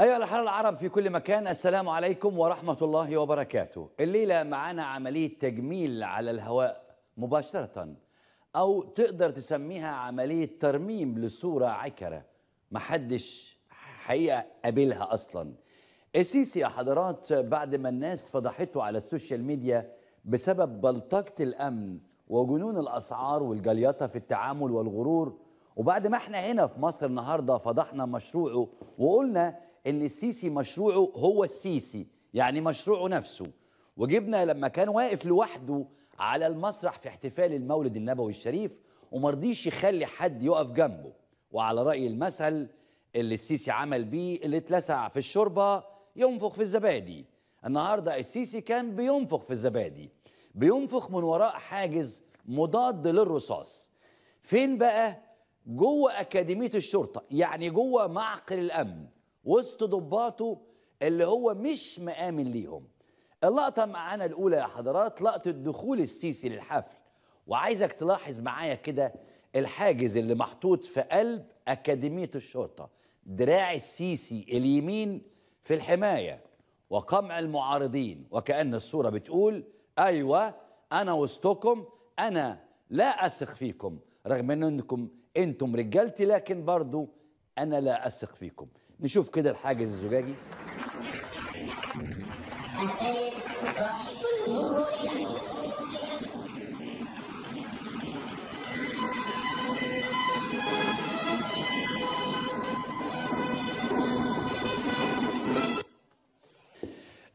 أيها الأحرار العرب في كل مكان السلام عليكم ورحمة الله وبركاته الليلة معنا عملية تجميل على الهواء مباشرة أو تقدر تسميها عملية ترميم لصورة عكرة محدش حقيقة قابلها أصلا السيسي يا حضرات بعد ما الناس فضحته على السوشيال ميديا بسبب بلطجة الأمن وجنون الأسعار والجليطة في التعامل والغرور وبعد ما احنا هنا في مصر النهارده فضحنا مشروعه وقلنا ان السيسي مشروعه هو السيسي يعني مشروعه نفسه وجبنا لما كان واقف لوحده على المسرح في احتفال المولد النبوي الشريف ومرضيش يخلي حد يقف جنبه وعلى رأي المثل اللي السيسي عمل بيه اللي اتلسع في الشوربة ينفخ في الزبادي النهاردة السيسي كان بينفخ في الزبادي بينفخ من وراء حاجز مضاد للرصاص فين بقى جوه أكاديمية الشرطة يعني جوه معقل الأمن وسط ضباطه اللي هو مش مآمن ليهم اللقطة معانا الأولى يا حضرات لقطة دخول السيسي للحفل وعايزك تلاحظ معايا كده الحاجز اللي محطوط في قلب أكاديمية الشرطة دراع السيسي اليمين في الحماية وقمع المعارضين وكأن الصورة بتقول أيوة أنا وسطكم أنا لا أثق فيكم رغم أنكم أنتم رجالتي لكن برضو أنا لا أثق فيكم نشوف كده الحاجز الزجاجي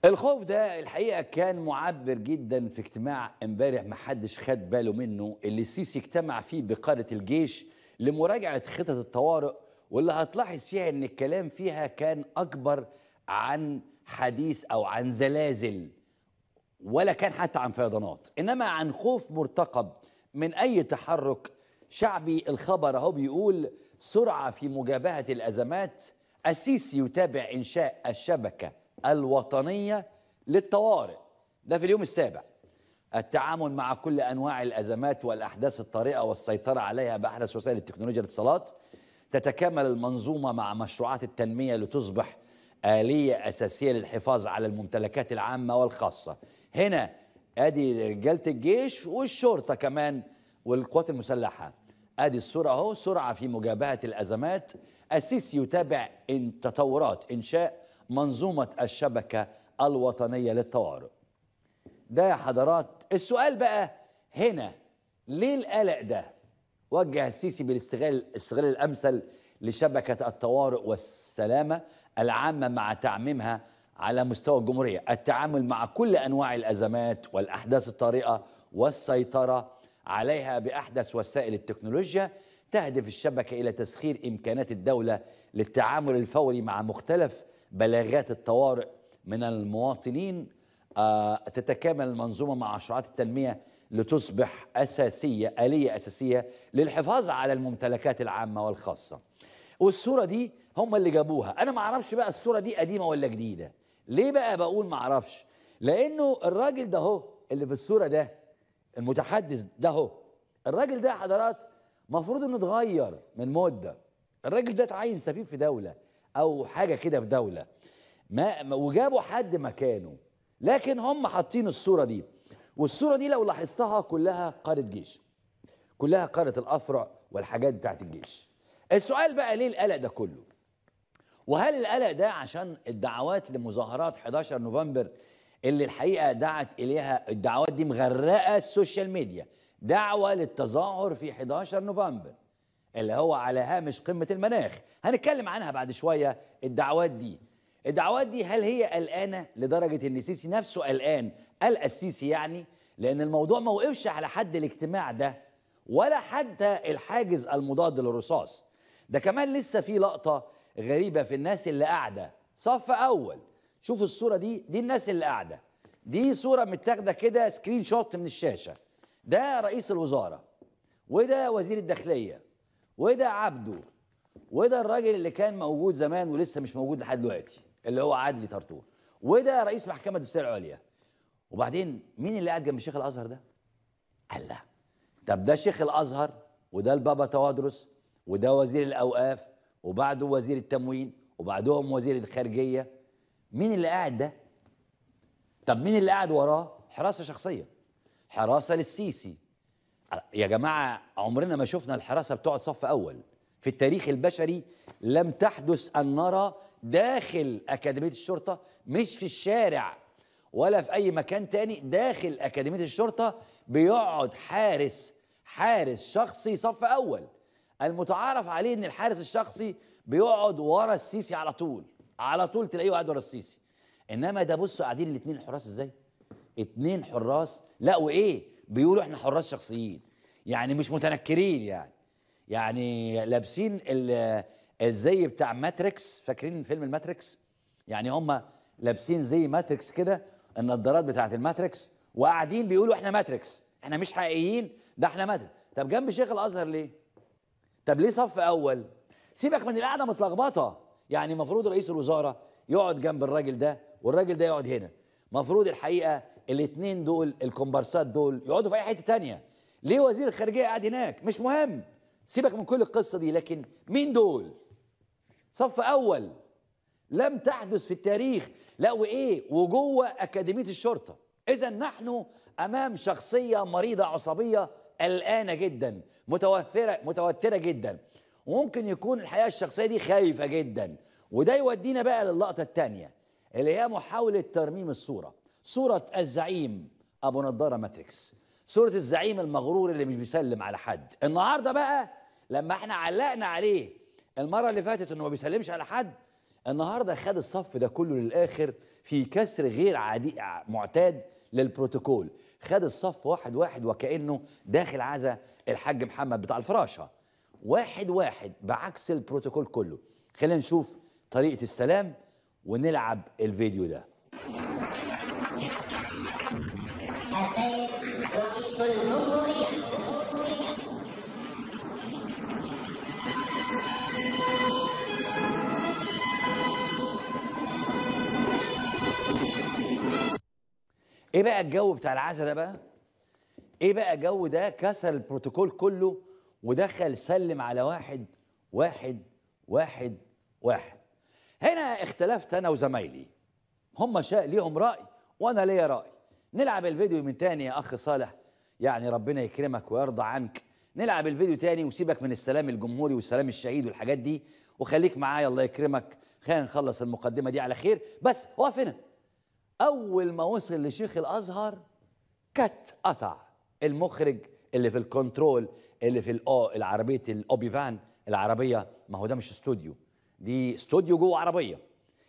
الخوف ده الحقيقة كان معبر جدا في اجتماع امبارح محدش خد باله منه اللي السيسي اجتمع فيه بقادة الجيش لمراجعة خطط الطوارئ واللي هتلاحظ فيها ان الكلام فيها كان اكبر عن حديث او عن زلازل ولا كان حتى عن فيضانات انما عن خوف مرتقب من اي تحرك شعبي الخبر اهو بيقول سرعه في مجابهه الازمات السيسي يتابع انشاء الشبكه الوطنيه للطوارئ ده في اليوم السابع التعامل مع كل انواع الازمات والاحداث الطارئه والسيطره عليها باحدث وسائل التكنولوجيا الاتصالات تتكامل المنظومة مع مشروعات التنمية لتصبح آلية أساسية للحفاظ على الممتلكات العامة والخاصة هنا ادي رجالة الجيش والشرطة كمان والقوات المسلحة ادي السرعة اهو سرعة في مجابهة الأزمات السيسي يتابع إن تطورات إنشاء منظومة الشبكة الوطنية للطوارئ ده يا حضرات السؤال بقى هنا ليه القلق ده وجه السيسي بالاستغلال الاستغلال الامثل لشبكه الطوارئ والسلامه العامه مع تعميمها على مستوى الجمهوريه، التعامل مع كل انواع الازمات والاحداث الطارئه والسيطره عليها باحدث وسائل التكنولوجيا تهدف الشبكه الى تسخير امكانات الدوله للتعامل الفوري مع مختلف بلاغات الطوارئ من المواطنين آه، تتكامل المنظومه مع شعارات التنميه لتصبح أساسية آلية أساسية للحفاظ على الممتلكات العامة والخاصة والصورة دي هم اللي جابوها أنا ما أعرفش بقى الصورة دي قديمة ولا جديدة ليه بقى بقول ما أعرفش لأنه الراجل ده هو اللي في الصورة ده المتحدث ده هو الراجل ده حضرات مفروض انه اتغير من مده الراجل ده اتعين سفير في دوله او حاجه كده في دوله ما وجابوا حد مكانه لكن هم حاطين الصوره دي والصوره دي لو لاحظتها كلها قاره جيش كلها قاره الافرع والحاجات بتاعت الجيش السؤال بقى ليه القلق ده كله وهل القلق ده عشان الدعوات لمظاهرات 11 نوفمبر اللي الحقيقه دعت اليها الدعوات دي مغرقه السوشيال ميديا دعوه للتظاهر في 11 نوفمبر اللي هو على هامش قمه المناخ هنتكلم عنها بعد شويه الدعوات دي الدعوات دي هل هي قلقانه لدرجه ان السيسي نفسه قلقان القسيسي يعني لأن الموضوع ما وقفش على حد الاجتماع ده ولا حتى الحاجز المضاد للرصاص ده كمان لسه في لقطة غريبة في الناس اللي قاعدة صف أول شوف الصورة دي دي الناس اللي قاعدة دي صورة متاخدة كده سكرين شوت من الشاشة ده رئيس الوزارة وده وزير الداخلية وده عبده وده الراجل اللي كان موجود زمان ولسه مش موجود لحد دلوقتي اللي هو عادلي طرطور وده رئيس محكمة الدستور العليا وبعدين مين اللي قاعد جنب الازهر ده الله طب ده شيخ الازهر وده البابا توادرس وده وزير الاوقاف وبعده وزير التموين وبعدهم وزير الخارجيه مين اللي قاعد ده طب مين اللي قاعد وراه حراسه شخصيه حراسه للسيسي يا جماعه عمرنا ما شفنا الحراسه بتقعد صف اول في التاريخ البشري لم تحدث ان نرى داخل اكاديميه الشرطه مش في الشارع ولا في اي مكان تاني داخل اكاديميه الشرطه بيقعد حارس حارس شخصي صف اول المتعارف عليه ان الحارس الشخصي بيقعد ورا السيسي على طول على طول تلاقيه قاعد ورا السيسي انما ده بصوا قاعدين الاثنين حراس ازاي اتنين حراس لا وايه بيقولوا احنا حراس شخصيين يعني مش متنكرين يعني يعني لابسين الزي بتاع ماتريكس فاكرين فيلم الماتريكس يعني هم لابسين زي ماتريكس كده النضارات بتاعت الماتريكس وقاعدين بيقولوا احنا ماتريكس احنا مش حقيقيين ده احنا ماتريكس طب جنب شيخ الازهر ليه طب ليه صف اول سيبك من القعده متلخبطه يعني المفروض رئيس الوزاره يقعد جنب الراجل ده والراجل ده يقعد هنا المفروض الحقيقه الاثنين دول الكومبارسات دول يقعدوا في اي حته تانية ليه وزير الخارجيه قاعد هناك مش مهم سيبك من كل القصه دي لكن مين دول صف اول لم تحدث في التاريخ لا وايه وجوه اكاديميه الشرطه اذا نحن امام شخصيه مريضه عصبيه قلقانه جدا متوتره متوتره جدا وممكن يكون الحقيقه الشخصيه دي خايفه جدا وده يودينا بقى للقطه الثانيه اللي هي محاوله ترميم الصوره صوره الزعيم ابو نضاره ماتريكس صوره الزعيم المغرور اللي مش بيسلم على حد النهارده بقى لما احنا علقنا عليه المره اللي فاتت انه ما بيسلمش على حد النهارده خد الصف ده كله للاخر في كسر غير عادي معتاد للبروتوكول خد الصف واحد واحد وكانه داخل عزا الحاج محمد بتاع الفراشه واحد واحد بعكس البروتوكول كله خلينا نشوف طريقه السلام ونلعب الفيديو ده ايه بقى الجو بتاع العزا ده بقى ايه بقى الجو ده كسر البروتوكول كله ودخل سلم على واحد واحد واحد واحد هنا اختلفت انا وزمايلي هم شاء ليهم راي وانا ليا راي نلعب الفيديو من تاني يا اخ صالح يعني ربنا يكرمك ويرضى عنك نلعب الفيديو تاني وسيبك من السلام الجمهوري والسلام الشهيد والحاجات دي وخليك معايا الله يكرمك خلينا نخلص المقدمه دي على خير بس وقف هنا اول ما وصل لشيخ الازهر كت قطع المخرج اللي في الكنترول اللي في الأو العربيه الاوبي فان العربيه ما هو ده مش استوديو دي استوديو جوه عربيه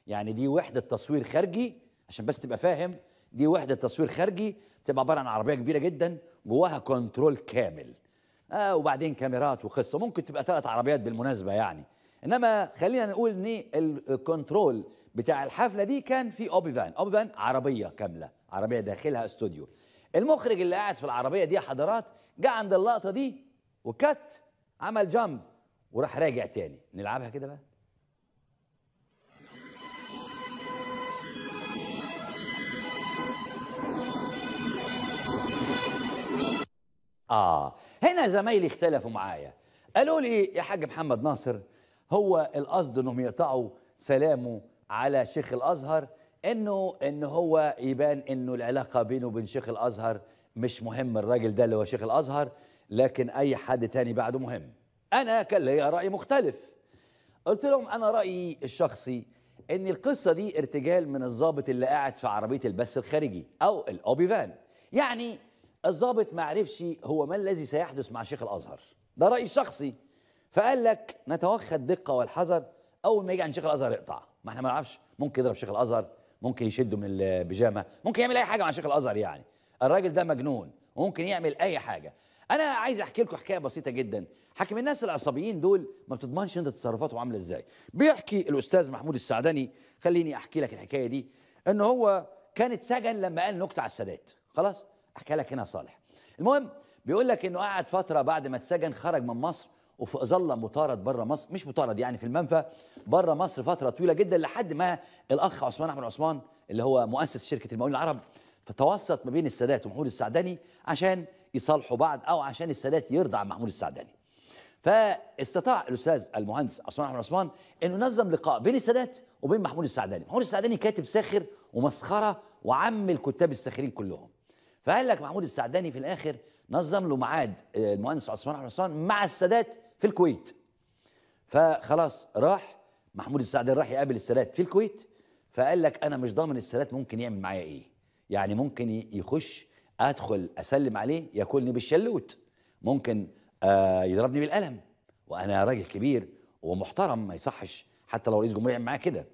يعني دي وحده تصوير خارجي عشان بس تبقى فاهم دي وحده تصوير خارجي تبقى عباره عن عربيه كبيره جدا جواها كنترول كامل آه وبعدين كاميرات وقصه ممكن تبقى ثلاث عربيات بالمناسبه يعني انما خلينا نقول ان الكنترول بتاع الحفله دي كان في اوبي فان اوبي فان عربيه كامله عربيه داخلها استوديو المخرج اللي قاعد في العربيه دي حضرات جاء عند اللقطه دي وكت عمل جامب وراح راجع تاني نلعبها كده بقى آه هنا زمايلي اختلفوا معايا قالوا لي يا حاج محمد ناصر هو القصد انهم يقطعوا سلامه على شيخ الازهر انه ان هو يبان انه العلاقه بينه وبين شيخ الازهر مش مهم الراجل ده اللي هو شيخ الازهر لكن اي حد تاني بعده مهم انا كان ليا راي مختلف قلت لهم انا رايي الشخصي ان القصه دي ارتجال من الضابط اللي قاعد في عربيه البث الخارجي او الاوبي فان يعني الضابط ما عرفش هو ما الذي سيحدث مع شيخ الازهر ده رايي الشخصي فقال لك نتوخى الدقه والحذر اول ما يجي عند شيخ الازهر يقطع ما احنا ما نعرفش ممكن يضرب شيخ الازهر ممكن يشده من البيجامه ممكن يعمل اي حاجه مع شيخ الازهر يعني الراجل ده مجنون وممكن يعمل اي حاجه انا عايز احكي لكم حكايه بسيطه جدا حكم الناس العصبيين دول ما بتضمنش انت تصرفاتهم عامله ازاي بيحكي الاستاذ محمود السعدني خليني احكي لك الحكايه دي ان هو كان اتسجن لما قال نكته على السادات خلاص احكي لك هنا صالح المهم بيقول لك انه قعد فتره بعد ما اتسجن خرج من مصر وظل مطارد بره مصر مش مطارد يعني في المنفى بره مصر فتره طويله جدا لحد ما الاخ عثمان احمد عثمان اللي هو مؤسس شركه المقاولين العرب فتوسط ما بين السادات ومحمود السعداني عشان يصالحوا بعض او عشان السادات يرضى عن محمود السعداني فاستطاع الاستاذ المهندس عثمان احمد عثمان انه نظم لقاء بين السادات وبين محمود السعداني محمود السعداني كاتب ساخر ومسخره وعم الكتاب الساخرين كلهم فقال لك محمود السعداني في الاخر نظم له ميعاد آه، المهندس عثمان حسان مع السادات في الكويت فخلاص راح محمود السعد راح يقابل السادات في الكويت فقال لك انا مش ضامن السادات ممكن يعمل معايا ايه يعني ممكن يخش ادخل اسلم عليه ياكلني بالشلوت ممكن آه يضربني بالقلم وانا راجل كبير ومحترم ما يصحش حتى لو رئيس جمهوريه معاه كده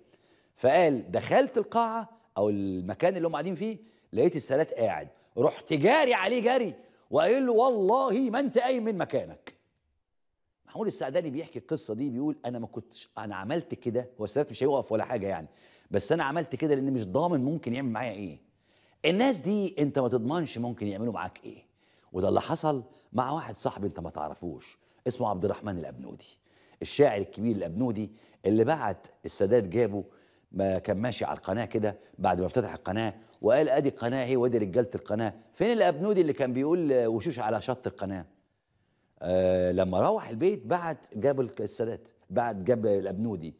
فقال دخلت القاعه او المكان اللي هم قاعدين فيه لقيت السادات قاعد رحت جاري عليه جري وقايل له والله ما انت قايم من مكانك محمود السعداني بيحكي القصه دي بيقول انا ما كنتش انا عملت كده هو السادات مش هيوقف ولا حاجه يعني بس انا عملت كده لان مش ضامن ممكن يعمل معايا ايه الناس دي انت ما تضمنش ممكن يعملوا معاك ايه وده اللي حصل مع واحد صاحبي انت ما تعرفوش اسمه عبد الرحمن الابنودي الشاعر الكبير الابنودي اللي بعت السادات جابه ما كان ماشي على القناه كده بعد ما افتتح القناه وقال ادي قناه اهي وادي رجاله القناه فين الابنودي اللي كان بيقول وشوش على شط القناه آه لما روح البيت بعت جاب السادات بعت جاب الابنودي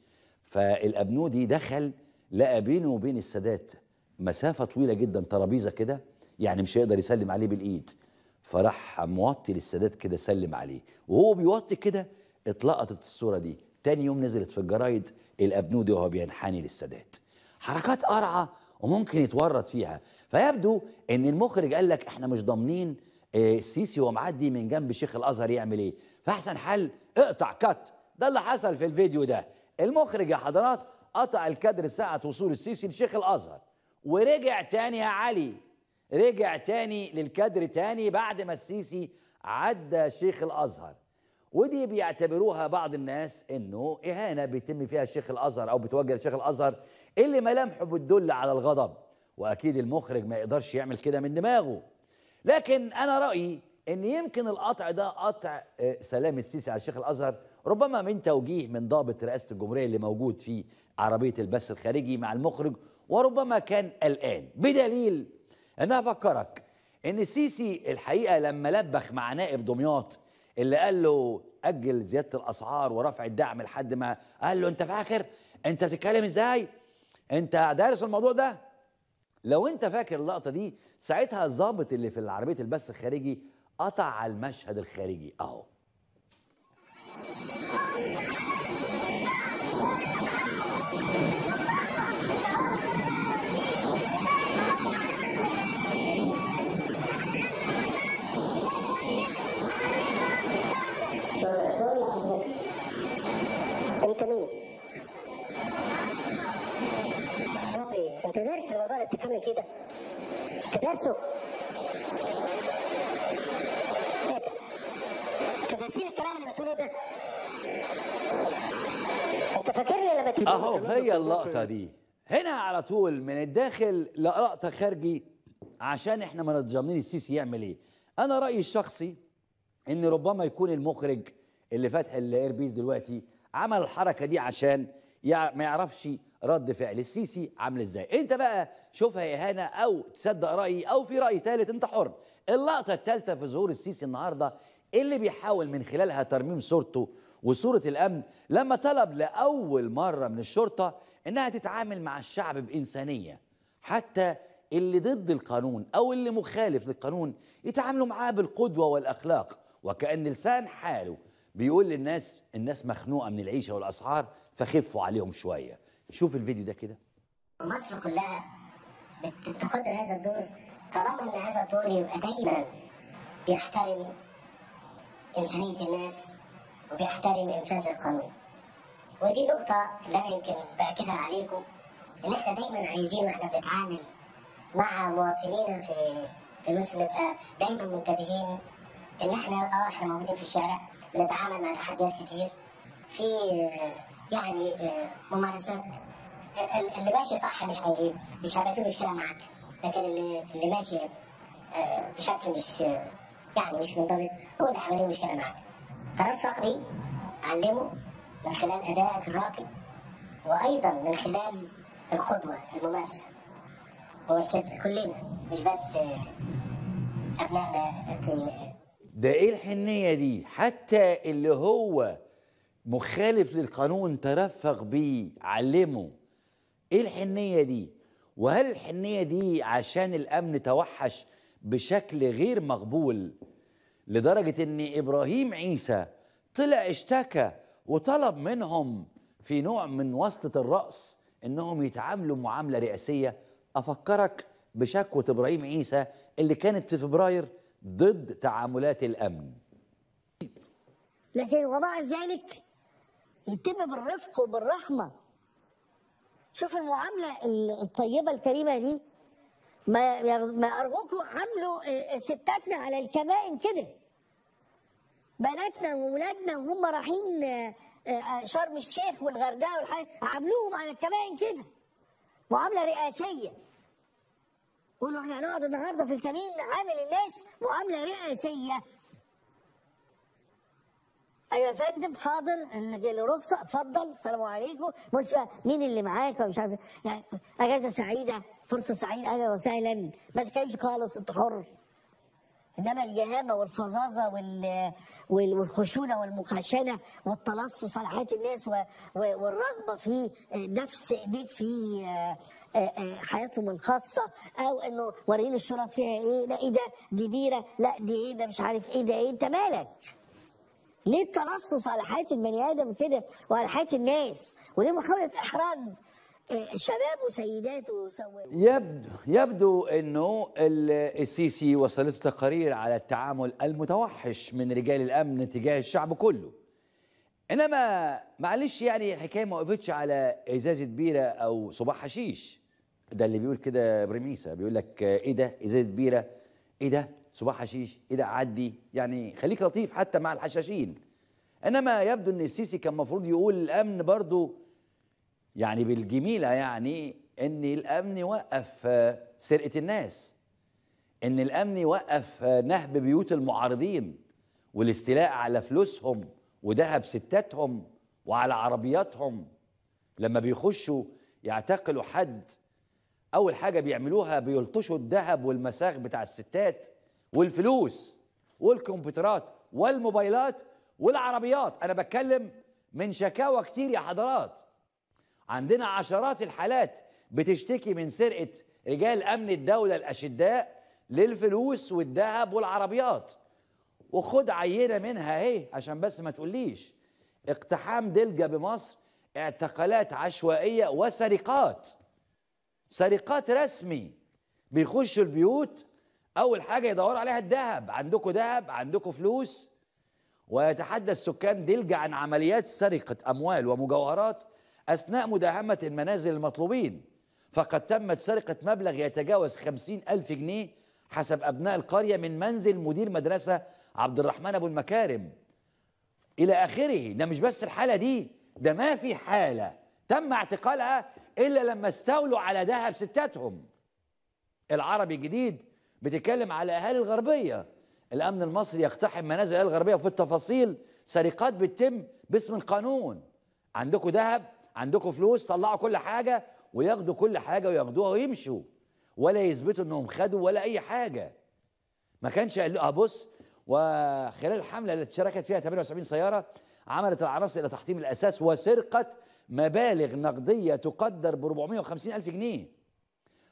فالابنودي دخل لقى بينه وبين السادات مسافه طويله جدا ترابيزه كده يعني مش هيقدر يسلم عليه بالايد فراح موطي للسادات كده سلم عليه وهو بيوطي كده اتلقطت الصوره دي تاني يوم نزلت في الجرايد الابنودي وهو بينحني للسادات حركات قرعه وممكن يتورط فيها فيبدو ان المخرج قال لك احنا مش ضامنين آه، السيسي وهو معدي من جنب شيخ الازهر يعمل ايه فاحسن حل اقطع كات ده اللي حصل في الفيديو ده المخرج يا حضرات قطع الكادر ساعة وصول السيسي لشيخ الازهر ورجع تاني يا علي رجع تاني للكادر تاني بعد ما السيسي عدى شيخ الازهر ودي بيعتبروها بعض الناس انه اهانه بيتم فيها الشيخ الازهر او بتوجه لشيخ الازهر ايه اللي ملامحه بتدل على الغضب واكيد المخرج ما يقدرش يعمل كده من دماغه لكن انا رايي ان يمكن القطع ده قطع آه، سلام السيسي على شيخ الازهر ربما من توجيه من ضابط رئاسه الجمهوريه اللي موجود في عربيه البث الخارجي مع المخرج وربما كان الان بدليل انا افكرك ان السيسي الحقيقه لما لبخ مع نائب دمياط اللي قال له اجل زياده الاسعار ورفع الدعم لحد ما قال له انت فاكر انت بتتكلم ازاي انت دارس الموضوع ده لو انت فاكر اللقطه دي ساعتها الظابط اللي في العربيه البث الخارجي قطع على المشهد الخارجي اهو تدرس الموضوع اللي بتتكلم فيه ده تدرسه طيب. تدرسين الكلام اللي بتقوله ده انت فاكرني لما تيجي اهو هي اللقطه دي هنا على طول من الداخل لقطه خارجي عشان احنا ما نتضمنين السيسي يعمل ايه انا رايي الشخصي ان ربما يكون المخرج اللي فاتح الايربيز دلوقتي عمل الحركه دي عشان ما يعرفش رد فعل السيسي عامل ازاي انت بقى شوفها اهانه او تصدق رايي او في راي ثالث انت حر اللقطه الثالثه في ظهور السيسي النهارده اللي بيحاول من خلالها ترميم صورته وصوره الامن لما طلب لاول مره من الشرطه انها تتعامل مع الشعب بانسانيه حتى اللي ضد القانون او اللي مخالف للقانون يتعاملوا معاه بالقدوه والاخلاق وكان لسان حاله بيقول للناس الناس مخنوقه من العيشه والاسعار فخفوا عليهم شويه شوف الفيديو ده كده مصر كلها بتقدر هذا الدور طالما ان هذا الدور يبقى دايما بيحترم انسانيه الناس وبيحترم انفاذ القانون ودي النقطه اللي انا يمكن باكدها عليكم ان احنا دايما عايزين واحنا بنتعامل مع مواطنينا في في مصر نبقى دايما منتبهين ان احنا اه احنا موجودين في الشارع بنتعامل مع تحديات كتير في يعني آه، ممارسات آه، اللي ماشي صح مش هي مش هيبقى فيه مشكله معاك لكن اللي اللي ماشي آه، بشكل مش يعني مش منضبط هو اللي هيعمل مشكله معاك ترفق بيه علمه من خلال ادائك الراقي وايضا من خلال القدوه الممارسه ممارستنا كلنا مش بس ابنائنا في ده ايه الحنيه دي حتى اللي هو مخالف للقانون ترفق بيه علمه ايه الحنيه دي وهل الحنيه دي عشان الامن توحش بشكل غير مقبول لدرجه ان ابراهيم عيسى طلع اشتكى وطلب منهم في نوع من وسطة الراس انهم يتعاملوا معامله رئاسيه افكرك بشكوى ابراهيم عيسى اللي كانت في فبراير ضد تعاملات الامن لكن وضع ذلك يتم بالرفق وبالرحمه شوف المعامله الطيبه الكريمه دي ما ما ارجوكم عاملوا آه، آه، ستاتنا على الكمائن كده بناتنا وولادنا وهم رايحين آه، شرم الشيخ والغردقه والحاجات عاملوهم على الكمائن كده معامله رئاسيه قولوا احنا هنقعد النهارده في الكمين نعامل الناس معامله رئاسيه ايوه يا فندم حاضر له رخصه اتفضل السلام عليكم ما بقى مين اللي معاك ومش عارف يعني اجازه سعيده فرصه سعيده اهلا وسهلا ما تتكلمش خالص انت حر انما الجهامه والفظاظه وال والخشونه والمخاشنه والتلصص على حياه الناس والرغبه في نفس ايديك في آه، آه، آه، حياتهم الخاصه او انه وريني الشرط فيها ايه لا ايه ده دي بيره لا دي ايه ده مش عارف ايه ده ايه انت مالك ليه التنصص على حياه البني ادم كده وعلى حياه الناس وليه محاوله احراج آه، شباب وسيدات وسواد يبدو يبدو انه السيسي وصلته تقارير على التعامل المتوحش من رجال الامن تجاه الشعب كله انما معلش يعني الحكايه ما وقفتش على ازازه بيره او صباع حشيش ده اللي بيقول كده ابراهيم بيقول لك ايه ده ازازه بيره ايه ده صباح حشيش ايه ده عدي يعني خليك لطيف حتى مع الحشاشين انما يبدو ان السيسي كان المفروض يقول الامن برضو يعني بالجميله يعني ان الامن يوقف آه، سرقه الناس ان الامن يوقف آه، نهب بيوت المعارضين والاستيلاء على فلوسهم وذهب ستاتهم وعلى عربياتهم لما بيخشوا يعتقلوا حد اول حاجه بيعملوها بيلطشوا الذهب والمساغ بتاع الستات والفلوس والكمبيوترات والموبايلات والعربيات انا بتكلم من شكاوى كتير يا حضرات عندنا عشرات الحالات بتشتكي من سرقه رجال امن الدوله الاشداء للفلوس والذهب والعربيات وخد عينه منها اهي عشان بس ما تقوليش اقتحام دلجه بمصر اعتقالات عشوائيه وسرقات سرقات رسمي بيخشوا البيوت اول حاجه يدوروا عليها الذهب عندكم ذهب عندكم فلوس ويتحدى السكان دلجة عن عمليات سرقة أموال ومجوهرات أثناء مداهمة المنازل المطلوبين فقد تمت سرقة مبلغ يتجاوز خمسين ألف جنيه حسب أبناء القرية من منزل مدير مدرسة عبد الرحمن أبو المكارم إلى آخره ده مش بس الحالة دي ده ما في حالة تم اعتقالها إلا لما استولوا على ذهب ستاتهم العربي الجديد بتتكلم على أهالي الغربية الأمن المصري يقتحم منازل الأهالي الغربية وفي التفاصيل سرقات بتتم باسم القانون عندكم ذهب عندكم فلوس طلعوا كل حاجة وياخدوا كل حاجة وياخدوها ويمشوا ولا يثبتوا انهم خدوا ولا اي حاجة ما كانش قال له آه بص وخلال الحملة اللي شاركت فيها 78 سيارة عملت العناصر الى تحطيم الاساس وسرقة مبالغ نقدية تقدر ب 450 ألف جنيه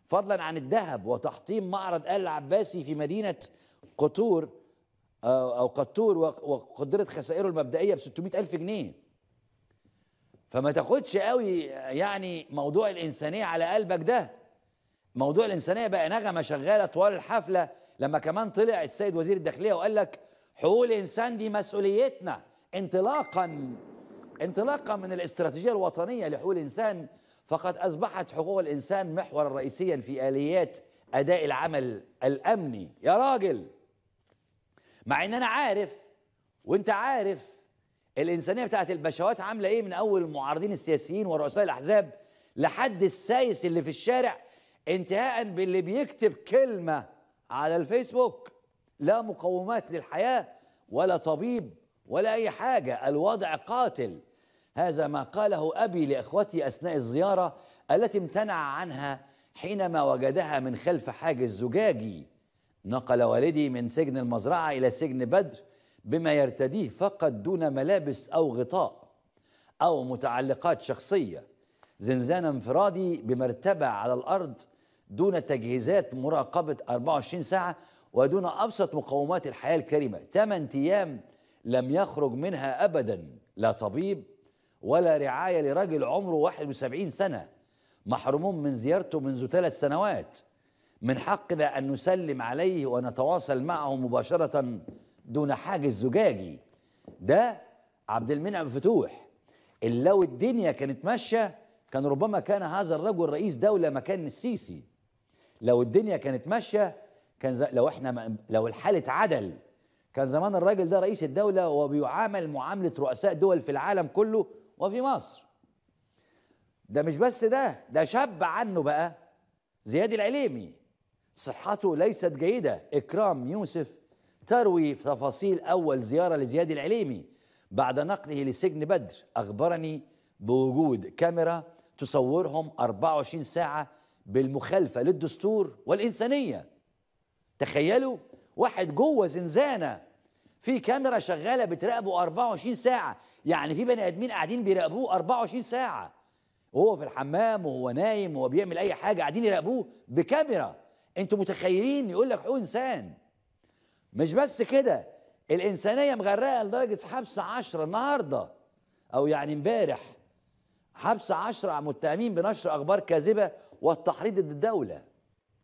فضلا عن الذهب وتحطيم معرض آل العباسي في مدينة قطور آه، أو قطور وقدرت خسائره المبدئية ب 600 ألف جنيه فما تاخدش قوي يعني موضوع الإنسانية على قلبك ده موضوع الإنسانية بقى نغمة شغالة طوال الحفلة لما كمان طلع السيد وزير الداخلية وقال لك حقوق الإنسان دي مسؤوليتنا انطلاقا انطلاقا من الاستراتيجية الوطنية لحقوق الإنسان فقد أصبحت حقوق الإنسان محورا رئيسيا في آليات أداء العمل الأمني يا راجل مع إن أنا عارف وأنت عارف الإنسانية بتاعت البشوات عاملة إيه من أول المعارضين السياسيين ورؤساء الأحزاب لحد السايس اللي في الشارع انتهاء باللي بيكتب كلمة على الفيسبوك لا مقومات للحياة ولا طبيب ولا أي حاجة الوضع قاتل هذا ما قاله أبي لإخوتي أثناء الزيارة التي امتنع عنها حينما وجدها من خلف حاجز زجاجي نقل والدي من سجن المزرعة إلى سجن بدر بما يرتديه فقط دون ملابس أو غطاء أو متعلقات شخصية زنزان انفرادي بمرتبة على الأرض دون تجهيزات مراقبة 24 ساعة ودون أبسط مقومات الحياة الكريمة 8 أيام لم يخرج منها أبدا لا طبيب ولا رعاية لرجل عمره 71 سنة محرومون من زيارته منذ ثلاث سنوات من حقنا أن نسلم عليه ونتواصل معه مباشرة دون حاجز زجاجي ده عبد المنعم فتوح الفتوح اللي لو الدنيا كانت ماشية كان ربما كان هذا الرجل رئيس دولة مكان السيسي لو الدنيا كانت ماشية كان لو احنا لو الحاله عدل كان زمان الراجل ده رئيس الدولة وبيعامل معاملة رؤساء دول في العالم كله وفي مصر ده مش بس ده ده شاب عنه بقى زياد العليمي صحته ليست جيدة إكرام يوسف تروي تفاصيل أول زيارة لزياد العليمي بعد نقله لسجن بدر أخبرني بوجود كاميرا تصورهم 24 ساعة بالمخالفة للدستور والإنسانية تخيلوا واحد جوه زنزانه في كاميرا شغاله بتراقبه 24 ساعه يعني في بني ادمين قاعدين بيراقبوه 24 ساعه وهو في الحمام وهو نايم وهو بيعمل اي حاجه قاعدين يراقبوه بكاميرا انتوا متخيلين يقول لك حقوق انسان مش بس كده الانسانيه مغرقه لدرجه حبس 10 النهارده او يعني امبارح حبس 10 متهمين بنشر اخبار كاذبه والتحريض ضد الدوله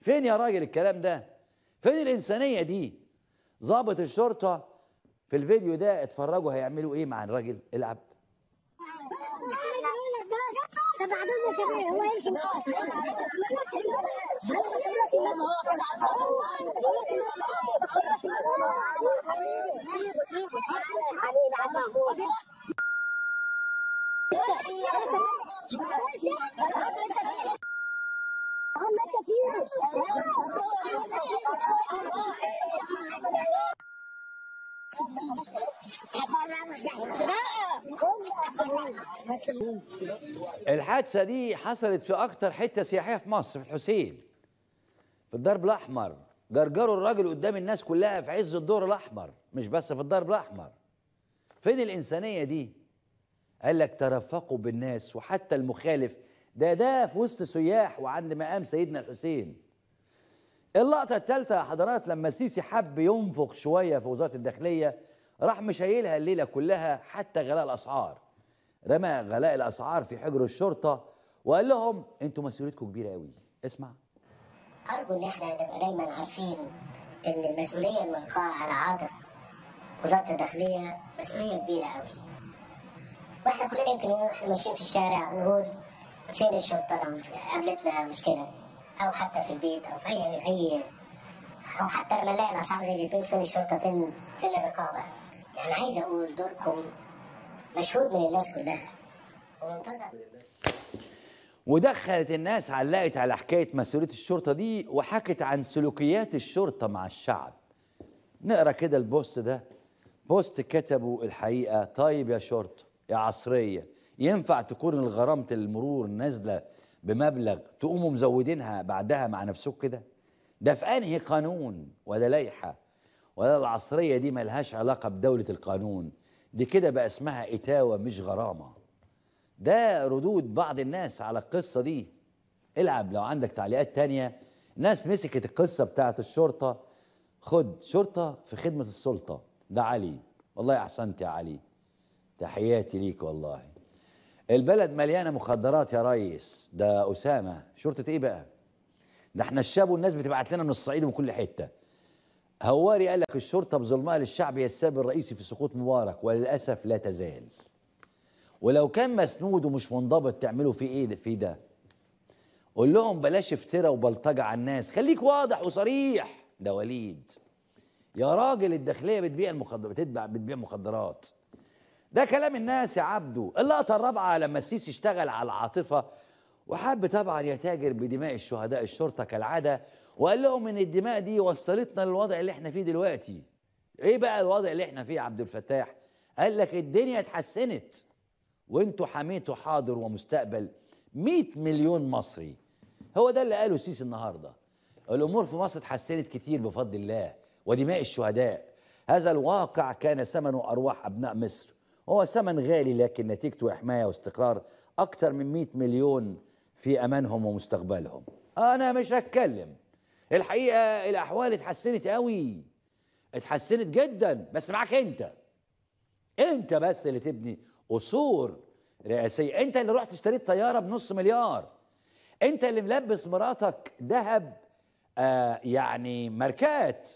فين يا راجل الكلام ده فين الانسانيه دي ضابط الشرطه في الفيديو ده اتفرجوا هيعملوا ايه مع الراجل العب الحادثه دي حصلت في اكتر حته سياحيه في مصر في الحسين في الدرب الاحمر جرجروا الراجل قدام الناس كلها في عز الدور الاحمر مش بس في الدرب الاحمر فين الانسانيه دي قال لك ترفقوا بالناس وحتى المخالف ده ده في وسط سياح وعند مقام سيدنا الحسين اللقطة الثالثة يا حضرات لما السيسي حب ينفخ شوية في وزارة الداخلية راح مشايلها الليلة كلها حتى غلاء الأسعار رمى غلاء الأسعار في حجر الشرطة وقال لهم انتوا مسؤوليتكم كبيرة قوي اسمع أرجو إن احنا نبقى دايما عارفين إن المسؤولية الملقاة على عاتق وزارة الداخلية مسؤولية كبيرة قوي واحنا كلنا يمكن إحنا ماشيين في الشارع نقول فين الشرطة لو قابلتنا مشكلة أو حتى في البيت أو في أي أي أو حتى لما نلاقي الأسعار غير البيت فين الشرطة فين فين الرقابة يعني عايز أقول دوركم مشهود من الناس كلها ومنتظر ودخلت الناس علقت على حكاية مسؤولية الشرطة دي وحكت عن سلوكيات الشرطة مع الشعب نقرا كده البوست ده بوست كتبه الحقيقة طيب يا شرطة يا عصرية ينفع تكون الغرامة المرور نازلة بمبلغ تقوموا مزودينها بعدها مع نفسك كده ده في انهي قانون ولا لائحة ولا العصرية دي ملهاش علاقة بدولة القانون دي كده بقى اسمها إتاوة مش غرامة ده ردود بعض الناس على القصة دي العب لو عندك تعليقات تانية ناس مسكت القصة بتاعت الشرطة خد شرطة في خدمة السلطة ده علي والله أحسنت يا علي تحياتي ليك والله البلد مليانه مخدرات يا ريس ده اسامه شرطه ايه بقى ده احنا الشاب والناس بتبعت لنا من الصعيد ومن كل حته هواري قال لك الشرطه بظلمها للشعب هي السبب الرئيسي في سقوط مبارك وللاسف لا تزال ولو كان مسنود ومش منضبط تعملوا فيه ايه في ده قول لهم بلاش افترى وبلطجه على الناس خليك واضح وصريح ده وليد يا راجل الداخليه بتبيع المخدرات بتتبع بتبيع مخدرات ده كلام الناس يا عبده اللقطة الرابعة لما السيسي اشتغل على العاطفة وحب طبعا يتاجر بدماء الشهداء الشرطة كالعادة وقال لهم ان الدماء دي وصلتنا للوضع اللي احنا فيه دلوقتي ايه بقى الوضع اللي احنا فيه يا عبد الفتاح قال لك الدنيا اتحسنت وانتوا حميتوا حاضر ومستقبل 100 مليون مصري هو ده اللي قاله السيسي النهارده الامور في مصر اتحسنت كتير بفضل الله ودماء الشهداء هذا الواقع كان ثمنه ارواح ابناء مصر هو ثمن غالي لكن نتيجته حماية واستقرار اكثر من 100 مليون في أمانهم ومستقبلهم أنا مش هتكلم الحقيقة الأحوال اتحسنت قوي اتحسنت جدا بس معاك أنت أنت بس اللي تبني قصور رئاسية أنت اللي رحت اشتريت طيارة بنص مليار أنت اللي ملبس مراتك ذهب آه يعني ماركات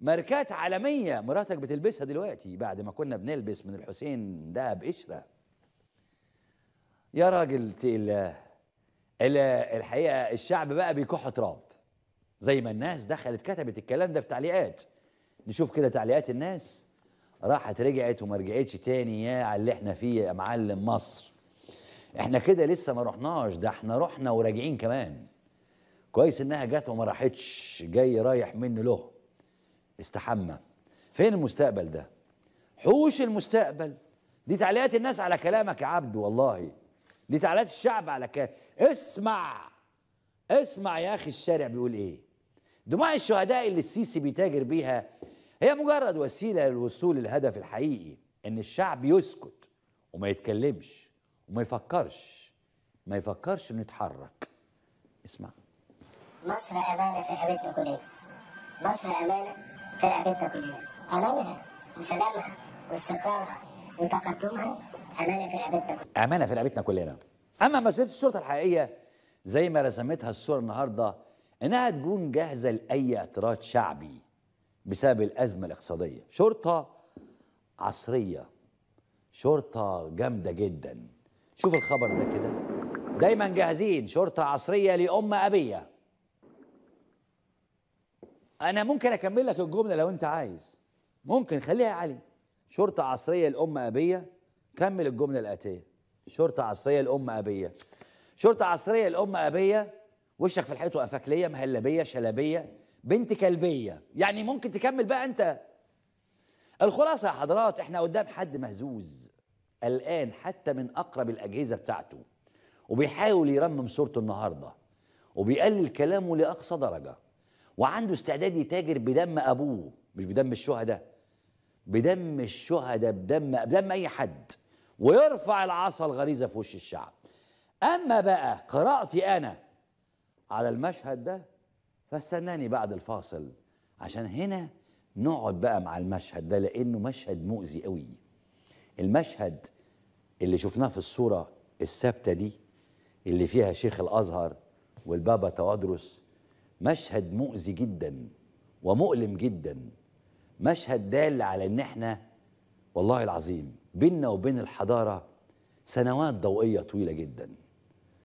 ماركات عالمية مراتك بتلبسها دلوقتي بعد ما كنا بنلبس من الحسين دهب قشرة يا راجل تقل الحقيقة الشعب بقى بيكح تراب زي ما الناس دخلت كتبت الكلام ده في تعليقات نشوف كده تعليقات الناس راحت رجعت وما رجعتش تاني يا على اللي احنا فيه يا معلم مصر احنا كده لسه ما رحناش ده احنا رحنا وراجعين كمان كويس انها جت وما راحتش جاي رايح منه له استحمى فين المستقبل ده حوش المستقبل دي تعليقات الناس على كلامك يا عبد والله دي تعليقات الشعب على كلامك اسمع اسمع يا اخي الشارع بيقول ايه دموع الشهداء اللي السيسي بيتاجر بيها هي مجرد وسيله للوصول للهدف الحقيقي ان الشعب يسكت وما يتكلمش وما يفكرش ما يفكرش انه يتحرك اسمع مصر امانه في رقبتنا كلها مصر امانه في رقبتنا كلنا امانها وسلامها واستقرارها وتقدمها امانه في رقبتنا كلنا امانه في رقبتنا كلنا اما مسؤوليه الشرطه الحقيقيه زي ما رسمتها الصوره النهارده انها تكون جاهزه لاي اعتراض شعبي بسبب الازمه الاقتصاديه شرطه عصريه شرطه جامده جدا شوف الخبر ده كده دايما جاهزين شرطه عصريه لامه ابيه انا ممكن اكمل لك الجمله لو انت عايز ممكن خليها يا علي شرطه عصريه الام ابيه كمل الجمله الاتيه شرطه عصريه الام ابيه شرطه عصريه الام ابيه وشك في الحيط وافكليه مهلبيه شلبيه بنت كلبيه يعني ممكن تكمل بقى انت الخلاصه يا حضرات احنا قدام حد مهزوز الان حتى من اقرب الاجهزه بتاعته وبيحاول يرمم صورته النهارده وبيقلل كلامه لاقصى درجه وعنده استعداد يتاجر بدم ابوه مش بدم الشهداء بدم الشهداء بدم بدم اي حد ويرفع العصا الغليظه في وش الشعب اما بقى قراءتي انا على المشهد ده فاستناني بعد الفاصل عشان هنا نقعد بقى مع المشهد ده لانه مشهد مؤذي قوي المشهد اللي شفناه في الصوره الثابته دي اللي فيها شيخ الازهر والبابا توادرس مشهد مؤذي جدا ومؤلم جدا مشهد دال على ان احنا والله العظيم بيننا وبين الحضاره سنوات ضوئيه طويله جدا